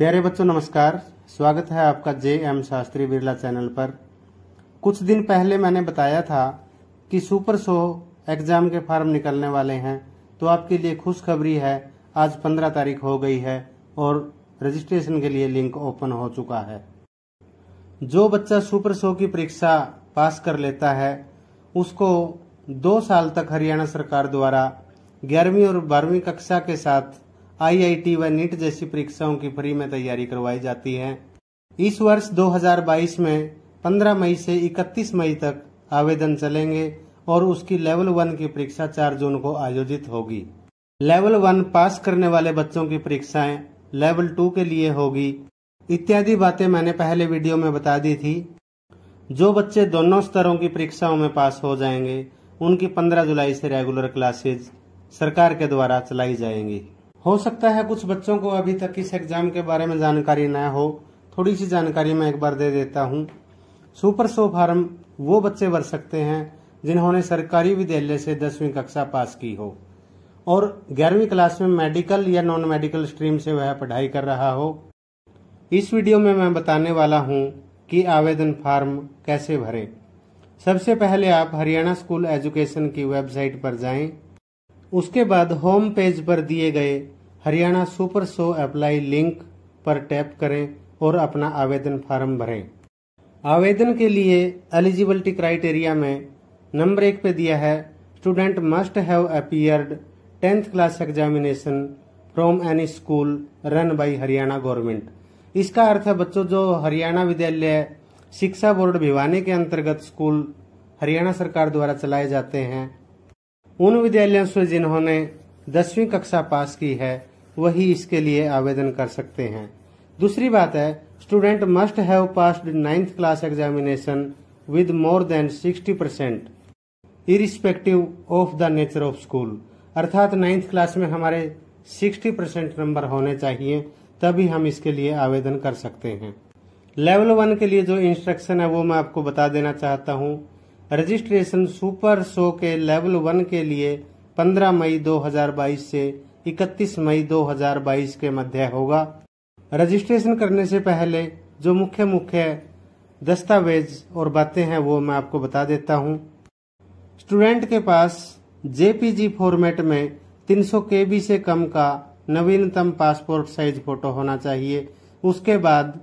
प्यारे बच्चों नमस्कार स्वागत है आपका J M Shastri Birla channel पर कुछ दिन पहले मैंने बताया था कि सुपर शो एग्जाम के फॉर्म निकलने वाले हैं तो आपके लिए खुशखबरी है आज पंद्रह तारीख हो गई है और रजिस्ट्रेशन के लिए लिंक ओपन हो चुका है जो बच्चा सुपर शो की परीक्षा पास कर लेता है उसको दो साल तक हरियाणा सरकार द्वारा ग्यारहवीं और बारहवीं कक्षा के साथ आईआईटी व नीट जैसी परीक्षाओं की फ्री में तैयारी करवाई जाती है इस वर्ष 2022 में 15 मई से 31 मई तक आवेदन चलेंगे और उसकी लेवल वन की परीक्षा 4 जून को आयोजित होगी लेवल वन पास करने वाले बच्चों की परीक्षाएं लेवल टू के लिए होगी इत्यादि बातें मैंने पहले वीडियो में बता दी थी जो बच्चे दोनों स्तरों की परीक्षाओं में पास हो जाएंगे उनकी 15 जुलाई से रेगुलर क्लासेज सरकार के द्वारा चलाई जाएंगी हो सकता है कुछ बच्चों को अभी तक इस एग्जाम के बारे में जानकारी न हो थोड़ी सी जानकारी मैं एक बार दे देता हूँ सुपर सो फार्म वो बच्चे भर सकते हैं जिन्होंने सरकारी विद्यालय से दसवीं कक्षा पास की हो और ग्यारहवीं क्लास में मेडिकल या नॉन मेडिकल स्ट्रीम से वह पढ़ाई कर रहा हो इस वीडियो में मैं बताने वाला हूँ कि आवेदन फार्म कैसे भरें सबसे पहले आप हरियाणा स्कूल एजुकेशन की वेबसाइट पर जाएं उसके बाद होम पेज पर दिए गए हरियाणा सुपर शो अप्लाई लिंक पर टैप करें और अपना आवेदन फार्म भरें आवेदन के लिए एलिजिबिलिटी क्राइटेरिया में नंबर एक पे दिया है student must have appeared tenth class examination from any school run by Haryana government इसका अर्थ है बच्चों जो हरियाणा विद्यालय शिक्षा बोर्ड भिवानी के अंतर्गत स्कूल हरियाणा सरकार द्वारा चलाए जाते हैं उन विद्यालयों से जिन्होंने दसवीं कक्षा पास की है वही इसके लिए आवेदन कर सकते हैं दूसरी बात है student must have passed ninth class examination with more than sixty percent irrespective of the nature of school अर्थात नाइन्थ क्लास में हमारे सिक्सटी परसेंट नंबर होने चाहिए तभी हम इसके लिए आवेदन कर सकते हैं लेवल वन के लिए जो इंस्ट्रक्शन है वो मैं आपको बता देना चाहता हूँ रजिस्ट्रेशन सुपर शो के लेवल वन के लिए 15 मई 2022 से 31 मई 2022 के मध्य होगा रजिस्ट्रेशन करने से पहले जो मुख्य मुख्य दस्तावेज और बातें हैं वो मैं आपको बता देता हूँ स्टूडेंट के पास जेपीजी फॉर्मेट में 300 बी से कम का नवीनतम पासपोर्ट साइज फोटो होना चाहिए उसके बाद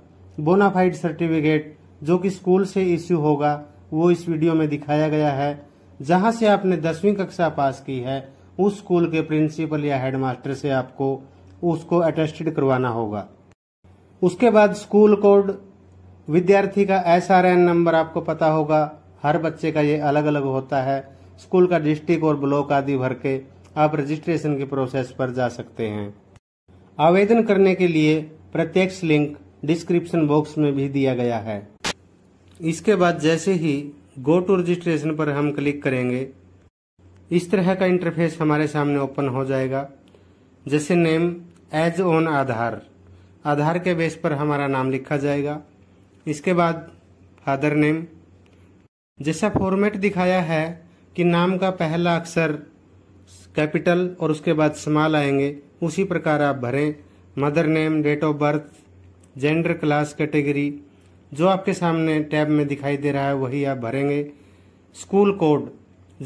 बोनाफाइड सर्टिफिकेट जो कि स्कूल से इश्यू होगा वो इस वीडियो में दिखाया गया है जहां से आपने दसवीं कक्षा पास की है उस स्कूल के प्रिंसिपल या हेडमास्टर से आपको उसको अटेस्टेड करवाना होगा उसके बाद स्कूल कोड विद्यार्थी का एस आर एन नंबर आपको पता होगा हर बच्चे का ये अलग अलग होता है स्कूल का डिस्ट्रिक्ट और ब्लॉक आदि भर के आप रजिस्ट्रेशन के प्रोसेस पर जा सकते हैं आवेदन करने के लिए प्रत्यक्ष लिंक डिस्क्रिप्शन बॉक्स में भी दिया गया है इसके बाद जैसे ही गो टू रजिस्ट्रेशन पर हम क्लिक करेंगे इस तरह का इंटरफेस हमारे सामने ओपन हो जाएगा जैसे name as on Aadhaar Aadhaar के बेस पर हमारा नाम लिखा जाएगा इसके बाद फादर नेम जैसा फॉर्मेट दिखाया है कि नाम का पहला अक्षर कैपिटल और उसके बाद स्मॉल आएंगे उसी प्रकार आप भरें mother name date of birth gender class category जो आपके सामने टैब में दिखाई दे रहा है वही आप भरेंगे स्कूल कोड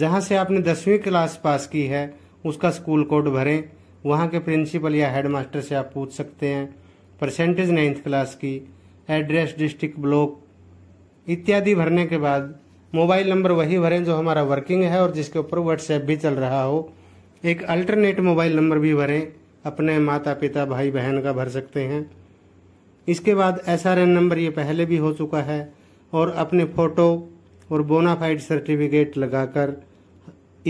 जहां से आपने दसवीं क्लास पास की है उसका स्कूल कोड भरें वहां के प्रिंसिपल या हेडमास्टर से आप पूछ सकते हैं परसेंटेज नाइन्थ क्लास की एड्रेस डिस्ट्रिक्ट ब्लॉक इत्यादि भरने के बाद मोबाइल नंबर वही भरें जो हमारा वर्किंग है और जिसके ऊपर व्हाट्सएप भी चल रहा हो एक अल्टरनेट मोबाइल नंबर भी भरें अपने माता पिता भाई बहन का भर सकते हैं इसके बाद एस नंबर ये पहले भी हो चुका है और अपने फ़ोटो और बोनाफाइड सर्टिफिकेट लगाकर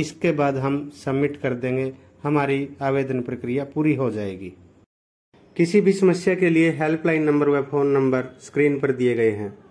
इसके बाद हम सबमिट कर देंगे हमारी आवेदन प्रक्रिया पूरी हो जाएगी किसी भी समस्या के लिए हेल्पलाइन नंबर व फ़ोन नंबर स्क्रीन पर दिए गए हैं